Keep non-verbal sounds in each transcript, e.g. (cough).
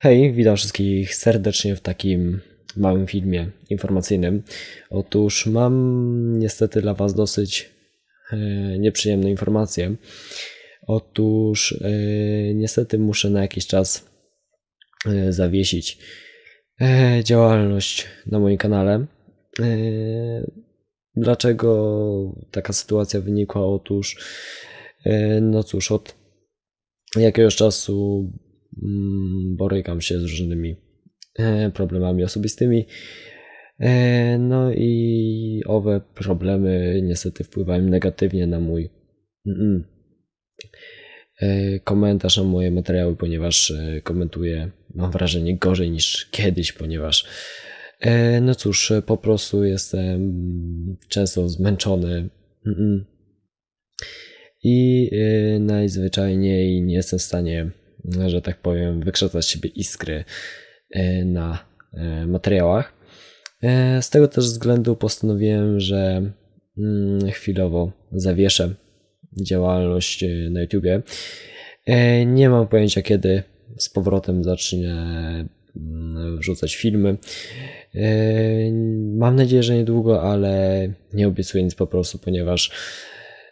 Hej, witam wszystkich serdecznie w takim małym filmie informacyjnym. Otóż mam niestety dla Was dosyć e, nieprzyjemną informację. Otóż e, niestety muszę na jakiś czas e, zawiesić działalność na moim kanale. Dlaczego taka sytuacja wynikła? Otóż, no cóż, od jakiegoś czasu Mm, borykam się z różnymi e, problemami osobistymi. E, no i owe problemy niestety wpływają negatywnie na mój e, komentarz, na moje materiały, ponieważ komentuję, mam wrażenie, gorzej niż kiedyś, ponieważ no cóż, po prostu jestem często zmęczony. I najzwyczajniej nie jestem w stanie że tak powiem, wykształcać siebie iskry e, na e, materiałach. E, z tego też względu postanowiłem, że mm, chwilowo zawieszę działalność na YouTubie. Nie mam pojęcia, kiedy z powrotem zacznę mm, wrzucać filmy. Mam nadzieję, że niedługo, ale nie obiecuję nic po prostu, ponieważ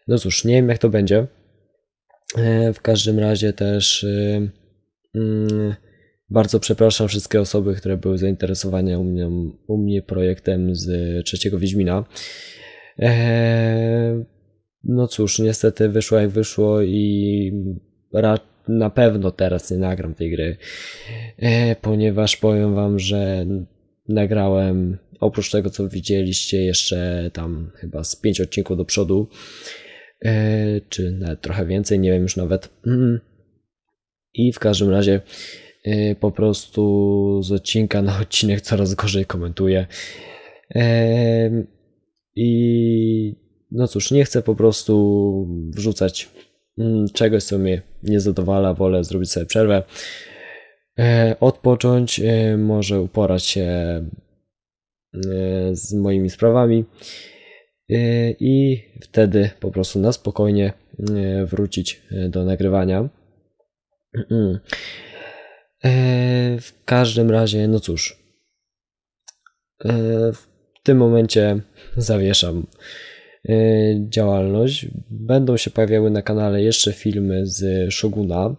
no cóż, nie wiem jak to będzie. E, w każdym razie też y, mm, bardzo przepraszam wszystkie osoby, które były zainteresowane u mnie, u mnie projektem z trzeciego Wiedźmina. E, no cóż, niestety wyszło jak wyszło i na pewno teraz nie nagram tej gry, e, ponieważ powiem wam, że nagrałem oprócz tego co widzieliście jeszcze tam chyba z pięć odcinków do przodu. E, czy nawet trochę więcej, nie wiem już nawet. I w każdym razie e, po prostu z odcinka na odcinek coraz gorzej komentuję. E, I no cóż, nie chcę po prostu wrzucać mm, czegoś, co mnie nie zadowala, wolę zrobić sobie przerwę, odpocząć, może uporać się z moimi sprawami. E, i wtedy po prostu na spokojnie e, wrócić e, do nagrywania. W każdym razie, no cóż, w tym momencie zawieszam działalność. Będą się pojawiały na kanale jeszcze filmy z Shoguna,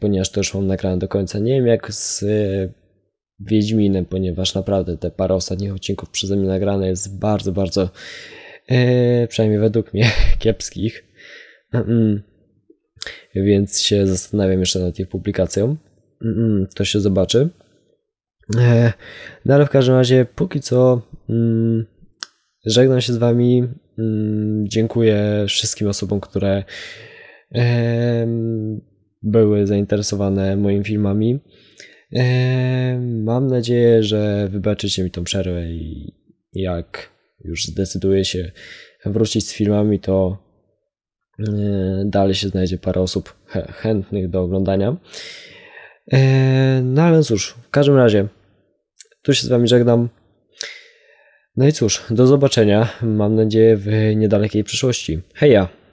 ponieważ to już mam nagrane do końca. Nie wiem jak z Wiedźminem, ponieważ naprawdę te parę ostatnich odcinków przeze mnie nagrane jest bardzo, bardzo Yy, przynajmniej według mnie (laughs) kiepskich. Więc się zastanawiam jeszcze nad ich publikacją. to się zobaczy. E, no ale w każdym razie, póki co mm, żegnam się z Wami. Mm, dziękuję wszystkim osobom, które były zainteresowane moimi filmami. E, mam nadzieję, że wybaczycie mi tą przerwę i jak już zdecyduje się wrócić z filmami, to e, dalej się znajdzie parę osób chętnych do oglądania. E, no ale cóż, w każdym razie tu się z Wami żegnam. No i cóż, do zobaczenia, mam nadzieję, w niedalekiej przyszłości. Heja!